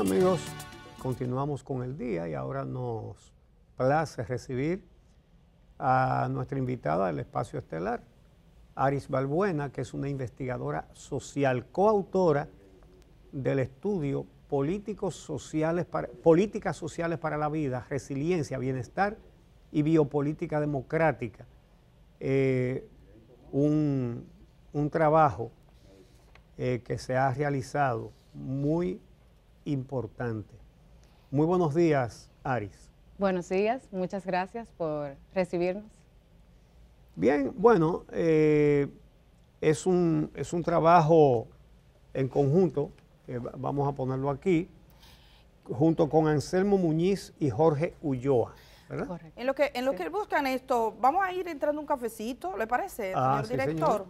amigos, continuamos con el día y ahora nos place recibir a nuestra invitada del espacio estelar, Aris Balbuena, que es una investigadora social, coautora del estudio Políticos sociales Políticas Sociales para la Vida, Resiliencia, Bienestar y Biopolítica Democrática. Eh, un, trabajo eh, que se ha realizado muy importante. Muy buenos días, Aris. Buenos días, muchas gracias por recibirnos. Bien, bueno, eh, es, un, es un trabajo en conjunto, vamos a ponerlo aquí, junto con Anselmo Muñiz y Jorge Ulloa. En lo que, en lo que buscan esto, vamos a ir entrando un cafecito, ¿le parece, ah, señor director?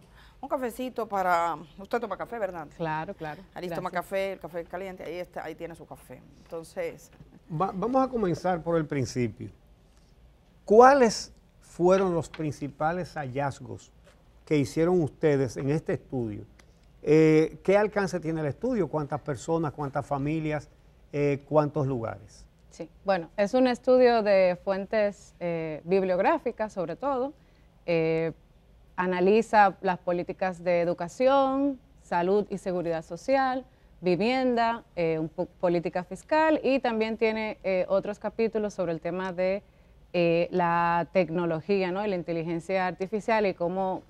un cafecito para... Usted toma café, ¿verdad? Claro, claro. Alice toma café, el café caliente, ahí, está, ahí tiene su café. Entonces... vamos a comenzar por el principio. ¿Cuáles fueron los principales hallazgos que hicieron ustedes en este estudio? Eh, ¿Qué alcance tiene el estudio? ¿Cuántas personas, cuántas familias, eh, cuántos lugares? Sí, bueno, es un estudio de fuentes eh, bibliográficas sobre todo, analiza las políticas de educación, salud y seguridad social, vivienda, eh, política fiscal y también tiene eh, otros capítulos sobre el tema de eh, la tecnología ¿no? la inteligencia artificial y cómo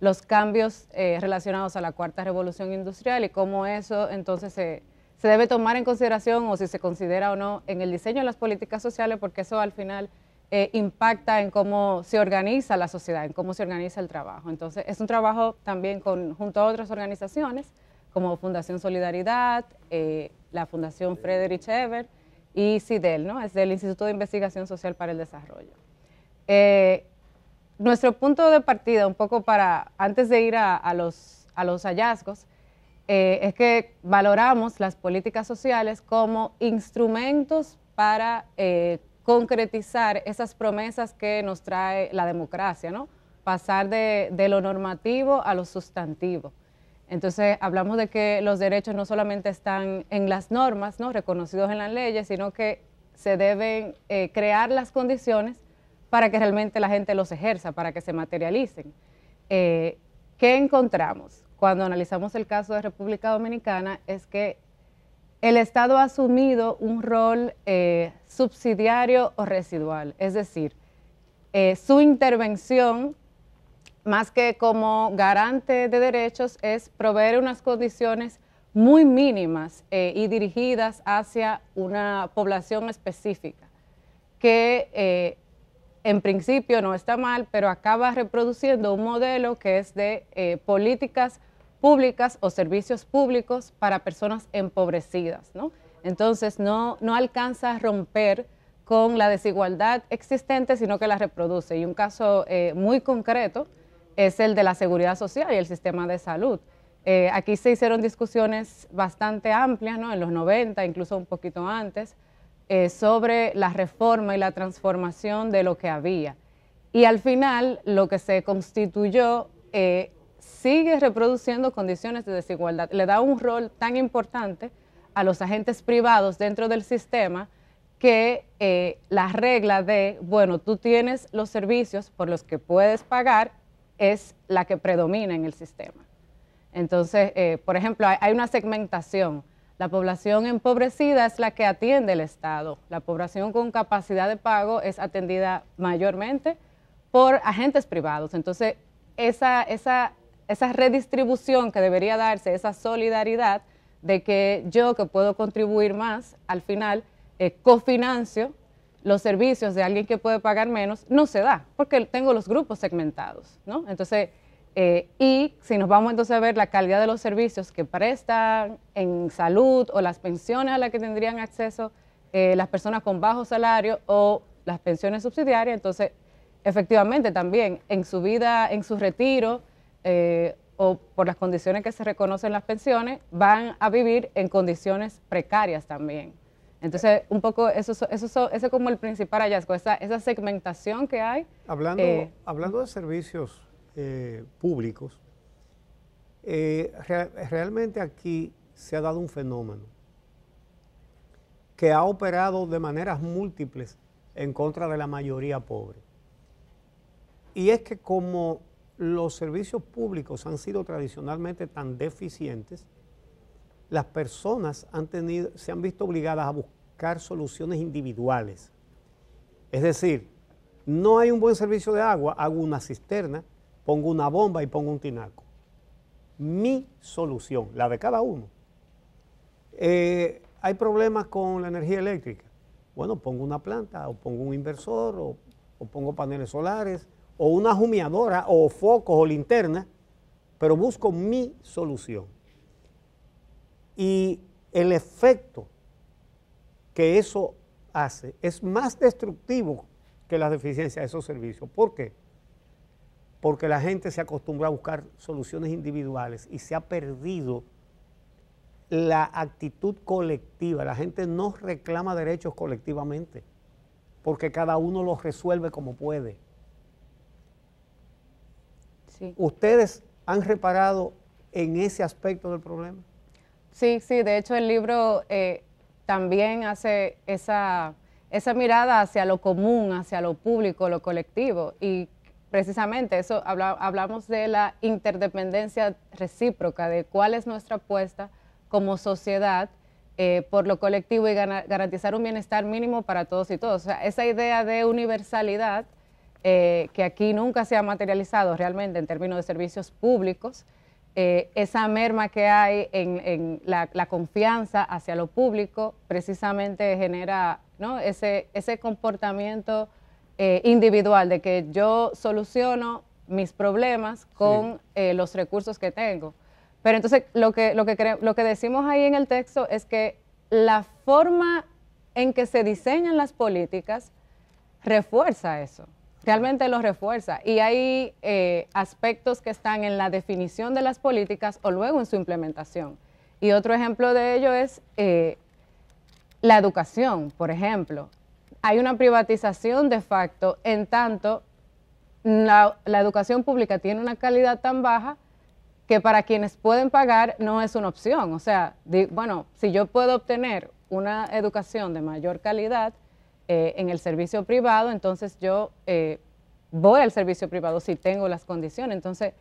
los cambios relacionados a la cuarta revolución industrial y cómo eso entonces se, se debe tomar en consideración o si se considera o no en el diseño de las políticas sociales porque eso al final eh, impacta en cómo se organiza la sociedad, en cómo se organiza el trabajo. Entonces, es un trabajo también con, junto a otras organizaciones, como Fundación Solidaridad, eh, la Fundación Frederick Ever y CIDEL, ¿no? es del Instituto de Investigación Social para el Desarrollo. Eh, nuestro punto de partida, un poco para, antes de ir a, los, hallazgos, es que valoramos las políticas sociales como instrumentos para concretizar esas promesas que nos trae la democracia, ¿no? Pasar de, lo normativo a lo sustantivo. Entonces, hablamos de que los derechos no solamente están en las normas, ¿no? reconocidos en las leyes, sino que se deben eh, crear las condiciones para que realmente la gente los ejerza, para que se materialicen. Eh, ¿Qué encontramos cuando analizamos el caso de República Dominicana? Es que el Estado ha asumido un rol eh, subsidiario o residual, es decir, eh, su intervención, más que como garante de derechos, es proveer unas condiciones muy mínimas eh, y dirigidas hacia una población específica, que en principio no está mal, pero acaba reproduciendo un modelo que es de políticas públicas o servicios públicos para personas empobrecidas. ¿no? Entonces no, no alcanza a romper con la desigualdad existente, sino que la reproduce. Y un caso eh, muy concreto es el de la seguridad social y el sistema de salud. Eh, aquí se hicieron discusiones bastante amplias, ¿no? en los 90, incluso un poquito antes, eh, sobre la reforma y la transformación de lo que había. Y al final lo que se constituyó sigue reproduciendo condiciones de desigualdad. Le da un rol tan importante a los agentes privados dentro del sistema que eh, la regla de, bueno, tú tienes los servicios por los que puedes pagar es la que predomina en el sistema. Entonces, eh, por ejemplo, hay, una segmentación. La población empobrecida es la que atiende el Estado. La población con capacidad de pago es atendida mayormente por agentes privados. Entonces, esa, esa esa redistribución que debería darse, esa solidaridad de que yo que puedo contribuir más, al final eh, cofinancio los servicios de alguien que puede pagar menos, no se da, porque tengo los grupos segmentados, Entonces, eh, y si nos vamos entonces a ver la calidad de los servicios que prestan en salud o las pensiones a las que tendrían acceso eh, las personas con bajo salario o las pensiones subsidiarias, entonces efectivamente también en su vida, en su retiro, eh, o por las condiciones que se reconocen las pensiones, van a vivir en condiciones precarias también. Entonces, un poco, eso, eso, es como el principal hallazgo, esa, esa segmentación que hay. Hablando, eh, hablando de servicios eh, públicos, realmente aquí se ha dado un fenómeno que ha operado de maneras múltiples en contra de la mayoría pobre. Y es que como los servicios públicos han sido tradicionalmente tan deficientes, las personas se han visto obligadas a buscar soluciones individuales. Es decir, no hay un buen servicio de agua, hago una cisterna, pongo una bomba y pongo un tinaco. Mi solución, la de cada uno. Eh, hay problemas con la energía eléctrica. Bueno, pongo una planta o pongo un inversor o pongo paneles solares o una humeadora o focos o linterna, pero busco mi solución. Y el efecto que eso hace es más destructivo que la deficiencia de esos servicios. ¿Por qué? Porque la gente se acostumbra a buscar soluciones individuales y se ha perdido la actitud colectiva. La gente no reclama derechos colectivamente porque cada uno los resuelve como puede. ¿Ustedes han reparado en ese aspecto del problema? Sí, sí, de hecho el libro eh, también hace esa, esa mirada hacia lo común, hacia lo público, lo colectivo. Y precisamente eso hablamos de la interdependencia recíproca, de cuál es nuestra apuesta como sociedad eh, por lo colectivo y garantizar un bienestar mínimo para todos y todos. O sea, esa idea de universalidad eh, que aquí nunca se ha materializado realmente en términos de servicios públicos, eh, esa merma que hay en, la, confianza hacia lo público precisamente genera ese, comportamiento eh, individual de que yo soluciono mis problemas con los recursos que tengo. Pero entonces lo que, lo, lo que decimos ahí en el texto es que la forma en que se diseñan las políticas refuerza eso realmente los refuerza. Y hay eh, aspectos que están en la definición de las políticas o luego en su implementación. Y otro ejemplo de ello es eh, la educación, por ejemplo. Hay una privatización de facto, en tanto la, educación pública tiene una calidad tan baja que para quienes pueden pagar no es una opción. O sea, bueno, si yo puedo obtener una educación de mayor calidad, eh, en el servicio privado, entonces yo eh, voy al servicio privado si tengo las condiciones. Entonces,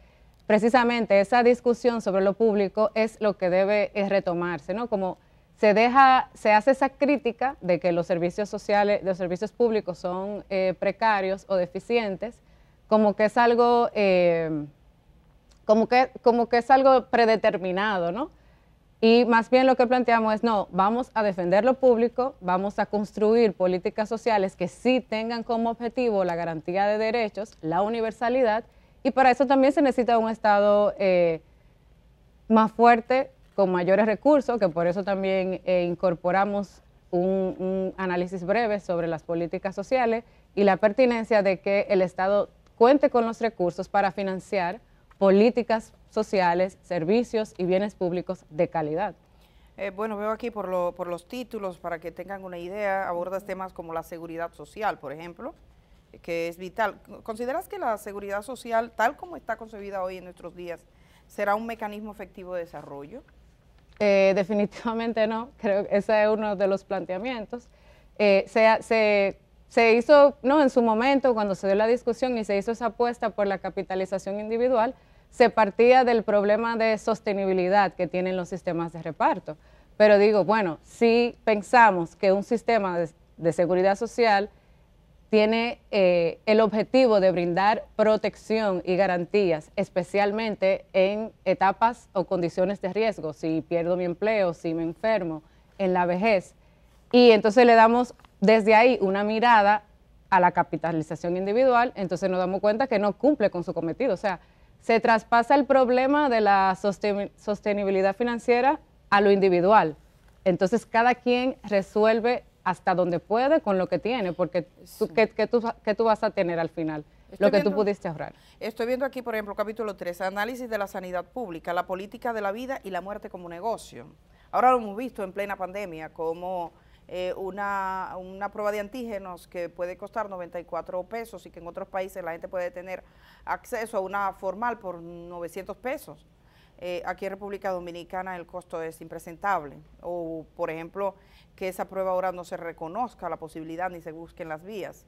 precisamente esa discusión sobre lo público es lo que debe retomarse, ¿no? Como se deja, se hace esa crítica de que los servicios sociales, los servicios públicos son eh, precarios o deficientes, como que es algo, como, que, como que es algo predeterminado, ¿no? Y más bien lo que planteamos es, no, vamos a defender lo público, vamos a construir políticas sociales que sí tengan como objetivo la garantía de derechos, la universalidad, y para eso también se necesita un Estado eh, más fuerte, con mayores recursos, que por eso también eh, incorporamos un análisis breve sobre las políticas sociales y la pertinencia de que el Estado cuente con los recursos para financiar políticas sociales, servicios y bienes públicos de calidad. Eh, bueno, veo aquí por, por los títulos, para que tengan una idea, abordas temas como la seguridad social, por ejemplo, que es vital. ¿Consideras que la seguridad social, tal como está concebida hoy en nuestros días, será un mecanismo efectivo de desarrollo? Eh, definitivamente no, creo que ese es uno de los planteamientos. Eh, se, se se hizo, no, en su momento, cuando se dio la discusión y se hizo esa apuesta por la capitalización individual, se partía del problema de sostenibilidad que tienen los sistemas de reparto. Pero digo, bueno, si pensamos que un sistema de, seguridad social tiene eh, el objetivo de brindar protección y garantías, especialmente en etapas o condiciones de riesgo, si pierdo mi empleo, si me enfermo, en la vejez. Y entonces le damos desde ahí una mirada a la capitalización individual, entonces nos damos cuenta que no cumple con su cometido. O sea, se traspasa el problema de la sostenibilidad financiera a lo individual. Entonces cada quien resuelve hasta donde puede con lo que tiene, porque ¿qué, tú, vas a tener al final? lo que tú pudiste ahorrar. Estoy viendo aquí, por ejemplo, capítulo 3, análisis de la sanidad pública, la política de la vida y la muerte como negocio. Ahora lo hemos visto en plena pandemia, como eh, una, prueba de antígenos que puede costar 94 pesos y que en otros países la gente puede tener acceso a una formal por 900 pesos. Eh, aquí en República Dominicana el costo es impresentable. O, por ejemplo, que esa prueba ahora no se reconozca la posibilidad ni se busquen las vías.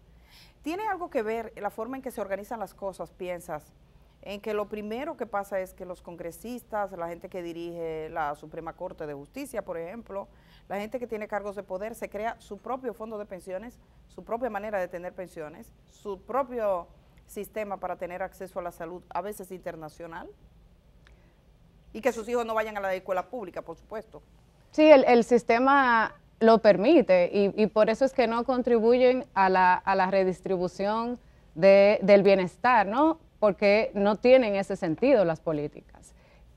¿Tiene algo que ver la forma en que se organizan las cosas, piensas, en que lo primero que pasa es que los congresistas, la gente que dirige la Suprema Corte de Justicia, por ejemplo, la gente que tiene cargos de poder se crea su propio fondo de pensiones, su propia manera de tener pensiones, su propio sistema para tener acceso a la salud, a veces internacional, y que sus hijos no vayan a la escuela pública, por supuesto. Sí, el, sistema lo permite y, por eso es que no contribuyen a la, redistribución del bienestar, ¿no? Porque no tienen ese sentido las políticas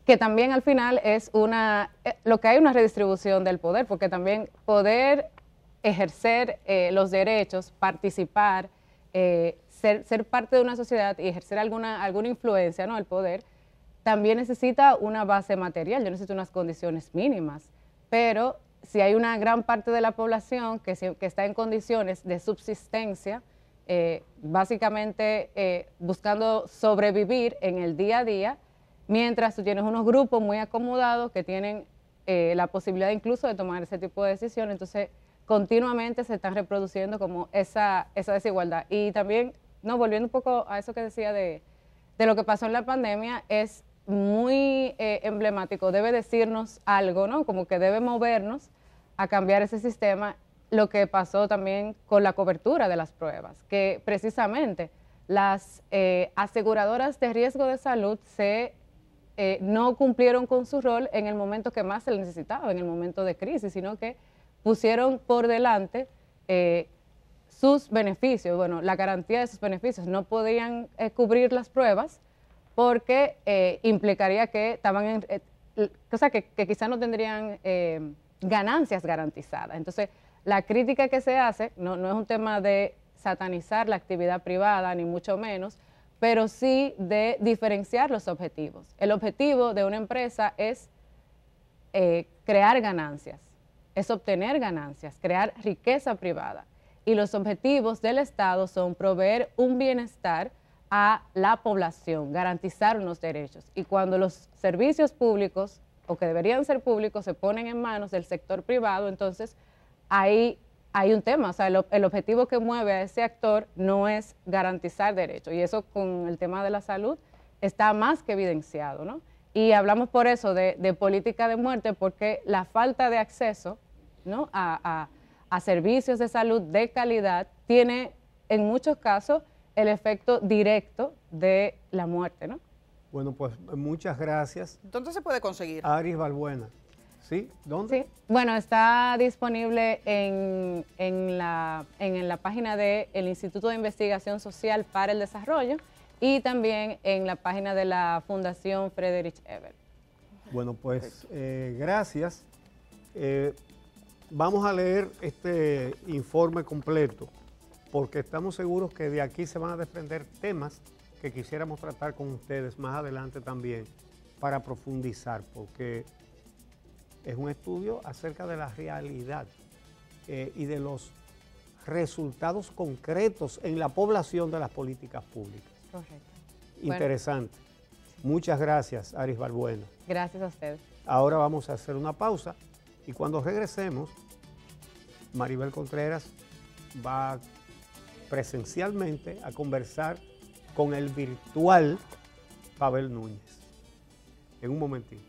que también al final es una, eh, lo que hay una redistribución del poder, porque también poder ejercer eh, los derechos, participar, eh, ser, parte de una sociedad y ejercer alguna, alguna influencia, ¿no? El poder, también necesita una base material, yo necesito unas condiciones mínimas, pero si hay una gran parte de la población que, está en condiciones de subsistencia, básicamente buscando sobrevivir en el día a día, Mientras tú tienes unos grupos muy acomodados que tienen eh, la posibilidad incluso de tomar ese tipo de decisiones, entonces continuamente se están reproduciendo como esa, esa desigualdad. Y también, no, volviendo un poco a eso que decía de, lo que pasó en la pandemia, es muy eh, emblemático, debe decirnos algo, ¿no? Como que debe movernos a cambiar ese sistema, lo que pasó también con la cobertura de las pruebas, que precisamente las eh, aseguradoras de riesgo de salud se eh, no cumplieron con su rol en el momento que más se necesitaba, en el momento de crisis, sino que pusieron por delante eh, sus beneficios, bueno, la garantía de sus beneficios. No podían eh, cubrir las pruebas porque implicaría que estaban en, o que, quizás no tendrían ganancias garantizadas. Entonces, la crítica que se hace no es un tema de satanizar la actividad privada, ni mucho menos, pero sí de diferenciar los objetivos. El objetivo de una empresa es eh, crear ganancias, es obtener ganancias, crear riqueza privada. Y los objetivos del Estado son proveer un bienestar a la población, garantizar unos derechos. Y cuando los servicios públicos, o que deberían ser públicos, se ponen en manos del sector privado, entonces ahí hay un tema, o sea, el, objetivo que mueve a ese actor no es garantizar derechos, y eso con el tema de la salud está más que evidenciado, ¿no? Y hablamos por eso de, política de muerte, porque la falta de acceso a, servicios de salud de calidad tiene en muchos casos el efecto directo de la muerte, ¿no? Bueno, pues muchas gracias. ¿Dónde se puede conseguir? Aris Balbuena. ¿Sí? ¿Dónde? Sí. Bueno, está disponible en, la, en, la página del Instituto de Investigación Social para el Desarrollo y también en la página de la Fundación Frederick Ebert. Bueno, pues eh, gracias. Eh, vamos a leer este informe completo porque estamos seguros que de aquí se van a desprender temas que quisiéramos tratar con ustedes más adelante también para profundizar, porque es un estudio acerca de la realidad eh, y de los resultados concretos en la población de las políticas públicas. Correcto. Interesante. Muchas gracias, Aris Barbueno. Gracias a usted. Ahora vamos a hacer una pausa y cuando regresemos, Maribel Contreras va presencialmente a conversar con el virtual Pavel Núñez. En un momentito.